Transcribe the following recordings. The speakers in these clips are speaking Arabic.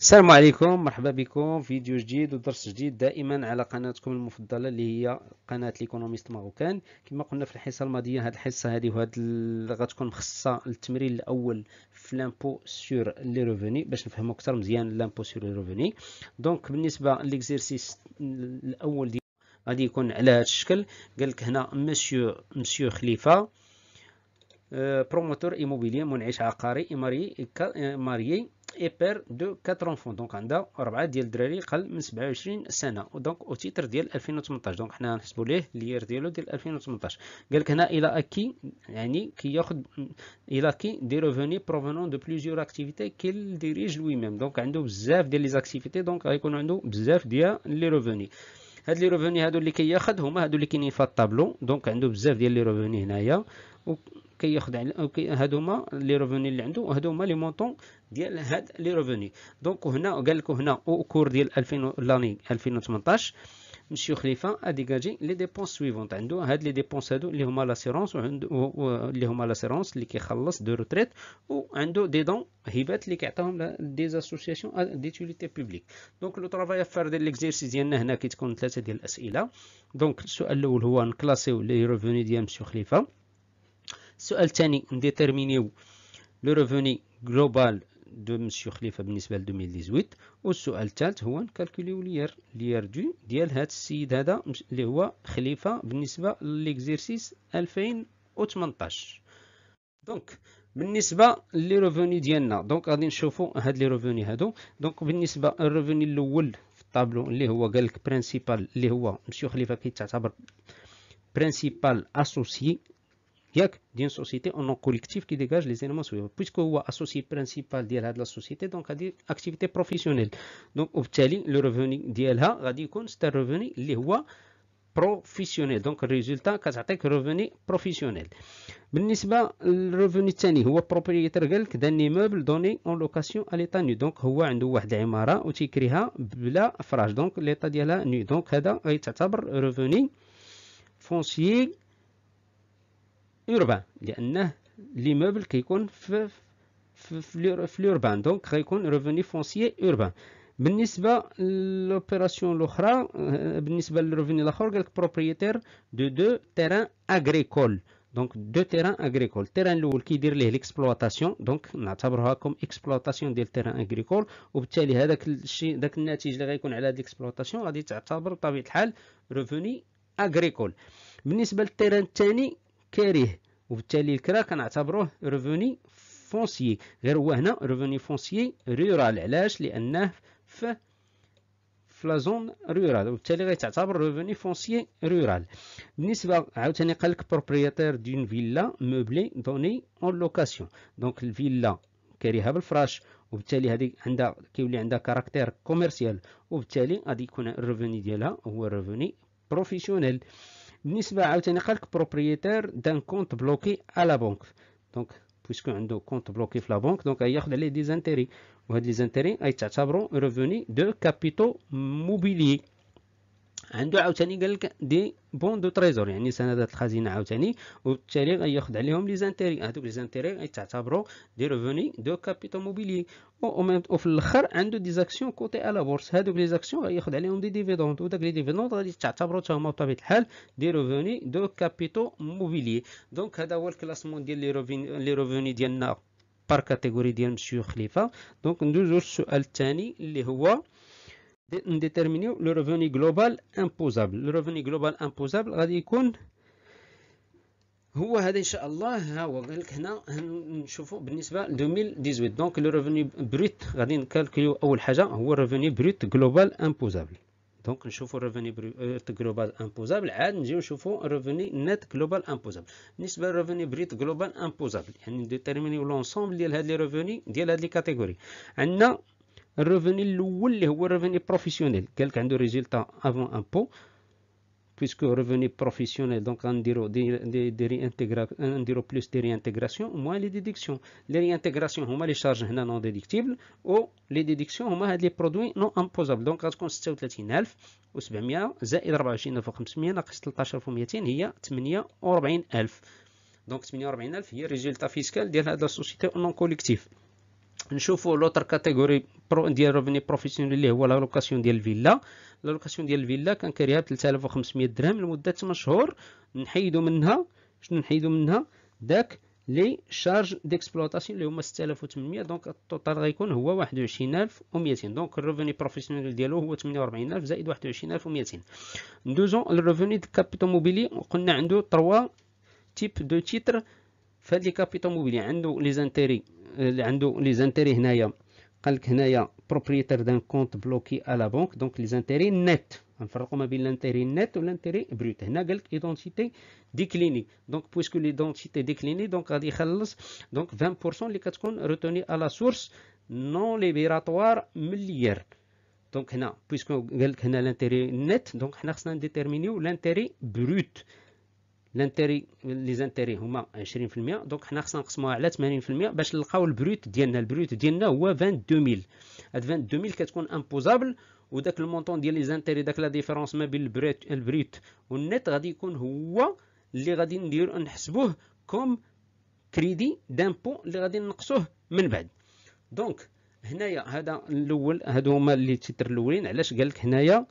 السلام عليكم مرحبا بكم فيديو جديد ودرس جديد دائما على قناتكم المفضله اللي هي قناه ليكونوميست ماروكان كما قلنا في الحصه الماضيه هذه الحصه هذه وهاد غتكون مخصصه للتمرين الاول في لامبو سور لي روفوني باش نفهموا اكثر مزيان لامبو سور لي روفوني دونك بالنسبه ليكزيرسيس الاول دي غادي يكون على هذا الشكل قال لك هنا مسيو مسيو خليفه بروموتور ايموبيلي منعش عقاري ماري ماريي اي بير دو كاتر اونفون دونك عندها ربعه ديال الدراري قل من 27 سنه دونك او تيتر ديال 2018 دونك حنا نحسبوا ليه ليير ديالو ديال 2018 قال قالك هنا الى اكي يعني كي الى كي دي روفوني بروفونون دو بليزيور اكتيفيتي كيل ديريج لوي ميم دونك عنده بزاف ديال لي زاكتيفيتي دونك غيكون عنده بزاف ديال لي روفوني هاد لي روفوني هادو اللي كياخذ هما هادو اللي كاينين في الطابلو دونك عنده بزاف ديال لي روفوني هنايا كياخذ كي هادوما لي روفوني اللي عنده هما لي مونطون ديال هاد لي روفوني دونك هنا قال لك هنا او كور ديال 2000 لاني 2018 مشيو خليفه ادي كاجي لي ديبونس سويفونت عنده هاد لي ديبونس هادو اللي هما لاسيرونس اللي هما لاسيرونس اللي كيخلص دو روتريت وعندو دي دون هبات اللي كيعطيهم دي دي ديتوليتي بوبليك دونك لو ترافاي افير ديال ليكزيرسيس ديالنا هنا كتكون ثلاثه ديال الاسئله دونك السؤال الاول هو نكلاسيو لي روفوني ديال مسيو خليفه السؤال الثاني نديترمينيو لو ريفوني جلوبال دو مسيو خليفه بالنسبه ل 2018 والسؤال الثالث هو نكالكوليو لير لير دو ديال هذا السيد هذا اللي هو خليفه بالنسبه ليكزيرسيس 2018 دونك بالنسبه لي ريفوني ديالنا دونك غادي نشوفوا هاد لي ريفوني هادو دونك بالنسبه للريفوني الاول في الطابلو اللي هو قال لك برينسيبال اللي هو مسيو خليفه كيتعتبر برينسيبال اسوسي a une société, en nom collectif qui dégage les éléments suivants. Puisque êtes associé principal de la société, donc à dire activité professionnelle. Donc, le revenu de société, c'est un revenu professionnel. Donc, le résultat, c'est un revenu professionnel. Le revenu de un propriétaire d'un immeuble donné en location à l'état nu. Donc, ou un d'Emara, ou t'écrira, la frage. Donc, l'état nu. Donc, c'est un revenu foncier اوربان لانه موبل كيكون في في لوربان دونك غيكون ريفوني فونسيي اوربان بالنسبه لوبيراسيون الاخرى آه، بالنسبه للريفوني الاخر قالك بروبريتير دو دو تيران اغريكول دونك دو تيران اغريكول تيران الاول كيدير ليه ليكسبلواتاسيون دونك نعتبروها كوم اكسبلواتاسيون ديال تيران اغريكول وبالتالي هذاك الشيء داك الناتج اللي غيكون على هاد ليكسبلواتاسيون غادي تعتبر بطبيعه الحال ريفوني اغريكول بالنسبه للتيران الثاني كاره وبالتالي الكرا كنعتبروه ريفوني فونسيي غير هو هنا ريفوني فونسيي رورال علاش لانه ف فلازون زون رورال وبالتالي غيتعتبر ريفوني فونسيي رورال بالنسبه عاوتاني قال لك بروبريتير دون فيلا موبلي دوني اون لوكاسيون دونك الفيلا كاريها بالفراش وبالتالي هذه عندها كيولي عندها كاركتير كوميرسيال وبالتالي غادي يكون الريفوني ديالها هو ريفوني بروفيسيونيل Nous y a propriétaire d'un compte bloqué à la banque. Donc, puisqu'il y un compte bloqué à la banque, il y a des intérêts. Et ces intérêts, ils t'apporteront un revenus de capitaux mobiliers. عنده عاوتاني قال لك دي بون دو تريزور يعني سندات الخزينه عاوتاني وبالتالي غياخد عليهم لي زانتيري هذوك لي زانتيري غيتعتبروا دي ريفوني دو كابيتال موبيلي وفي الاخر عنده دي زاكسيون كوتي على بورس هذوك لي زاكسيون غياخد عليهم دي ديفيدوند وداك لي ديفيدوند غادي تعتبروا حتى هما بطبيعه الحال دي ريفوني دو كابيتال موبيلي دونك هذا هو الكلاسمون ديال لي ريفوني ديالنا بار كاتيجوري ديال مسيو خليفه دونك ندوزو للسؤال الثاني اللي هو نديترمينيو لو ريفوني جلوبال امبوزابل لو ريفوني جلوبال امبوزابل غادي يكون هو هذا ان شاء الله ها هو قال لك هنا نشوفوا بالنسبه ل 2018 دونك لو ريفوني بروت غادي نكالكليو اول حاجه هو ريفوني بروت جلوبال امبوزابل دونك نشوفوا ريفوني بروت جلوبال امبوزابل عاد نجيو نشوفوا ريفوني نت جلوبال امبوزابل بالنسبه لريفوني بروت جلوبال امبوزابل يعني نديتيرمينيو لونسومبل ديال هاد لي ريفوني ديال هاد لي كاتيجوري عندنا revenu الاول ou هو professionnel. Quelqu'un de عنده ريزلتا avant puisque revenu professionnel, donc on dira plus des réintégrations, moins les déductions. Les réintégrations, on les charges non déductibles, ou les déductions, on les produits non imposables. Donc, on a 000 700 24500 13200 48000 000 48000 نشوفوا لوتر كاتيجوري برو ديال روفيني بروفيسيونيل اللي هو لا لوكاسيون ديال الفيلا لا لوكاسيون ديال الفيلا كان كنكريها ب 3500 درهم لمده 8 شهور نحيدوا منها شنو نحيدوا منها داك لي شارج ديكسبلوطاسيون اللي هما 6800 دونك التوتال غيكون هو 21200 دونك الريفوني بروفيسيونيل ديالو هو 48000 زائد 21200 ندوزو للريفوني ديال كابيتو موبيلي قلنا عنده 3 تيب دو تيتر فهاد لي كابيتو موبيلي عنده لي زانتيري Les intérêts, a un propriétaire d'un compte bloqué à la banque, donc les intérêts nets. On ne sait comment l'intérêt net ou l'intérêt brut. On a une identité déclinée. Donc, puisque l'identité déclinée, on a dit 20% des cas comptes retenus à la source non libératoire, milliard. Donc, puisque l'intérêt net, on a déterminé l'intérêt brut. لانتيري لي زانتيري هما 20% دونك حنا خصنا نقسموها على 80% باش نلقاو البروت ديالنا البروت ديالنا هو 22000 هاد 22000 كتكون امبوزابل وداك المونطون ديال لي زانتيري داك لا ديفيرونس ما بين البروت البروت والنت غادي يكون هو اللي غادي ندير نحسبوه كوم كريدي دامبو اللي غادي نقصوه من بعد دونك هنايا هذا الاول هادو هما اللي تيتر الاولين علاش قال لك هنايا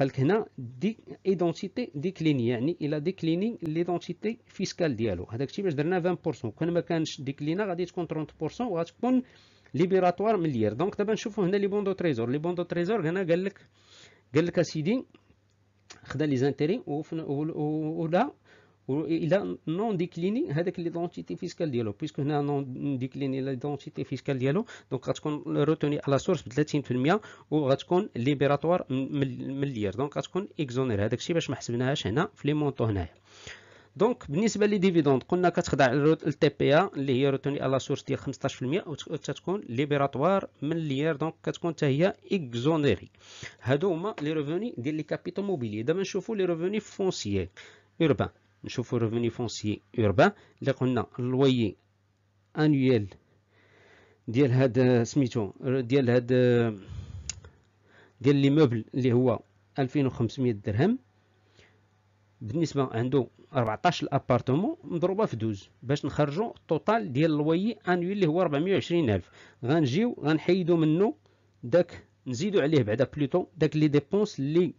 قالك هنا دي ايدونتيتي ديكليني يعني الى ديكليني ليدونتيتي فيسكال ديالو هذاك الشيء باش درنا 20% كان ما كانش ديكلينا غادي تكون 30% وغتكون ليبيراتوار من الير دونك دابا نشوفوا هنا لي بون دو تريزور لي بون دو تريزور هنا قال لك قال لك اسيدي خدا لي زانتيري ولا الى نون ديكليني هذاك لي دونتيتي فيسكال ديالو بيسكو هنا نون ديكليني لي دونتيتي فيسكال ديالو دونك غتكون روتوني على سورس ب 30% وغتكون ليبراتوار من لير دونك غتكون اكزونير هذاك الشيء باش ما حسبناهاش هنا في لي مونطو هنايا دونك بالنسبه لي ديفيدوند قلنا كتخضع للتي بي ا اللي هي روتوني على سورس ديال 15% وتتكون ليبراتوار من ليير دونك كتكون حتى هي اكزونيري هادو هما لي ريفوني ديال لي كابيتو موبيلي دابا نشوفوا لي ريفوني فونسيي اوربان نشوفو ريفوني فونسيي اوربان اللي قلنا اللويي انويل ديال هاد سميتو ديال هاد ديال لي موبل اللي هو 2500 درهم بالنسبه عنده 14 الابارتمون مضروبه في 12 باش نخرجوا الطوطال ديال اللويي انويل اللي هو 420000 غنجيو غنحيدو منه داك نزيدو عليه بعدا بلوتو داك لي ديبونس اللي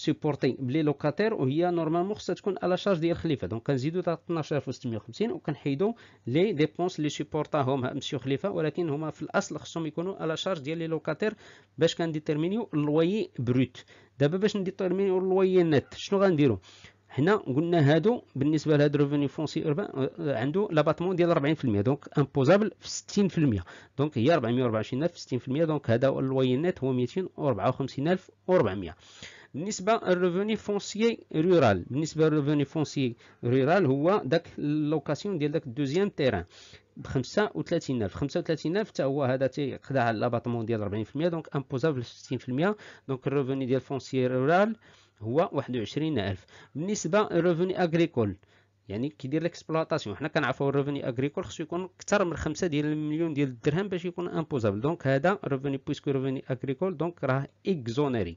سيبورتي بلي لوكاتير وهي نورمالمون خصها تكون على شارج ديال خليفه دونك كنزيدو 12650 وكنحيدو لي ديبونس لي سيبورتاهم مسيو خليفه ولكن هما في الاصل خصهم يكونوا على شارج ديال لي لوكاتير باش كنديتيرمينيو اللويي بروت دابا باش نديتيرمينيو اللويي نت شنو غنديرو حنا قلنا هادو بالنسبه لهاد روفوني فونسي اوربان عنده لاباتمون ديال 40% دونك امبوزابل في 60% دونك هي 424000 في 60% دونك هذا هو نت هو 254400 بالنسبه للريفوني فونسيي رورال بالنسبه للريفوني فونسيي رورال هو داك اللوكاسيون ديال داك الدوزيام تيران ب 35000 35000 حتى هو هذا تيقضى على لاباطمون ديال 40% دونك امبوزابل 60% دونك الريفوني ديال فونسيي رورال هو 21000 بالنسبه للريفوني اغريكول يعني كيدير ليكسبلوطاسيون حنا كنعرفوا الريفوني اغريكول خصو يكون اكثر من 5 ديال المليون ديال الدرهم باش يكون امبوزابل دونك هذا ريفوني بويسكو ريفوني اغريكول دونك راه اكزونيري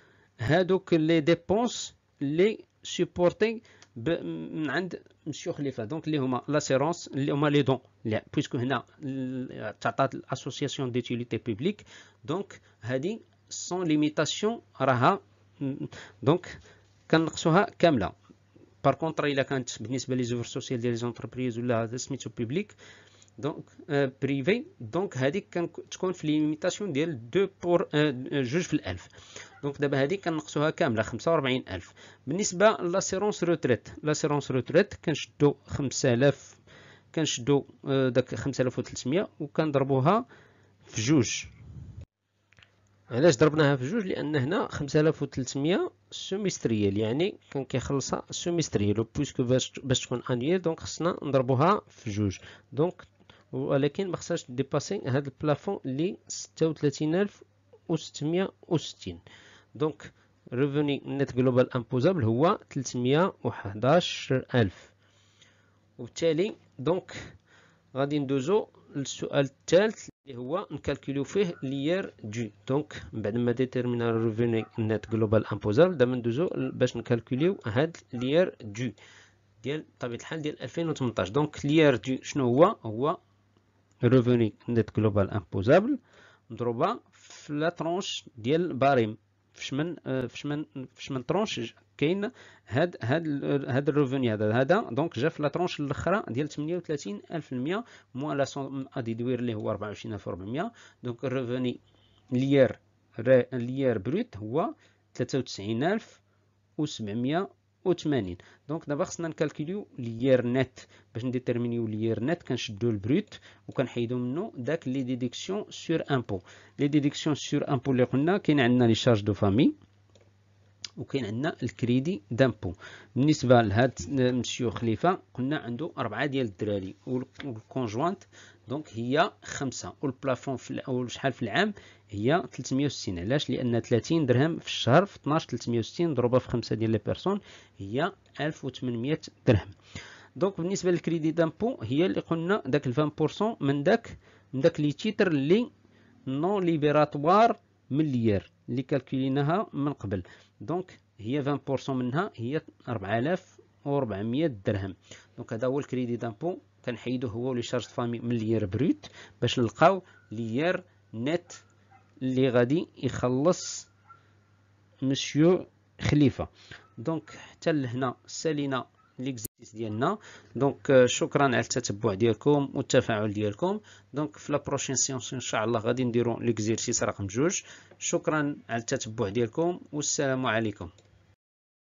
Hein, donc les dépenses, les supporter sur les frais. Donc la séance, les dons. puisque a quatre l'association d'utilité publique, donc c'est sans limitation. Mm, donc par contre, il y a quand bénéfices des sociales, des entreprises ou de services public دونك بريفي دونك هذيك تكون في ليميتاسيون ديال 2 بور جوج في الالف دونك دابا هذيك كنقصوها كامله 45000 بالنسبه لاسيرونس روتريت لاسيرونس روتريت كنشدو 5000 كنشدو داك 5300 وكنضربوها في جوج علاش ضربناها في جوج لان هنا 5300 سيمستريال يعني كان كيخلصها سيمستريال بويسكو باش تكون انيير دونك خصنا نضربوها في جوج دونك ولكن ما خصهاش ديباسي هذا البلافون اللي 36660 دونك ريفوني نت جلوبال امبوزابل هو 311000 وبالتالي دونك غادي ندوزو للسؤال الثالث اللي هو نكالكوليو فيه ليير دي دونك من بعد ما ديتيرمينا ريفوني نت جلوبال امبوزابل دابا ندوزو باش نكالكوليو هاد ليير دي ديال طبيعه الحال ديال 2018 دونك ليير دي شنو هو هو ريفوني نت جلوبال امبوزابل مضروبه في لا ترونش ديال باريم فاش من فاش من فاش من ترونش كاين هاد هاد هاد الريفوني هذا هذا دونك جا في لا ترونش الاخرى ديال 38000% موان لا سون ادي دوير اللي هو 24400 دونك الريفوني ليير ليير بروت هو 93000 93700 وثمانين دونك دابا خصنا نكالكوليو ليير نت باش نديتيرمينيو ليير نت كنشدو البروت وكنحيدو منه داك لي ديديكسيون سور امبو لي ديديكسيون سور امبو اللي قلنا كاين عندنا لي شارج دو فامي وكاين عندنا الكريدي دامبو بالنسبه لهاد مسيو خليفه قلنا عنده اربعه ديال الدراري والكونجوانت دونك هي خمسه والبلافون في شحال في العام هي 360 علاش لان 30 درهم في الشهر في 12 360 ضربه في 5 ديال لي بيرسون هي 1800 درهم دونك بالنسبه للكريدي دامبو هي اللي قلنا داك 20% من داك من داك لي تيتر لي نون ليبراتوار من اللي كالكوليناها من قبل دونك هي 20% منها هي 4400 درهم دونك هذا هو الكريدي دامبو كنحيدو هو لي شارج فامي من بروت باش نلقاو ليير نت اللي غادي يخلص مسيو خليفه دونك حتى لهنا سالينا ليكزيست ديالنا دونك آه، شكرا على التتبع ديالكم والتفاعل ديالكم دونك في لا بروشين سيونس ان شاء الله غادي نديرو ليكزيرسيس رقم جوج شكرا على التتبع ديالكم والسلام عليكم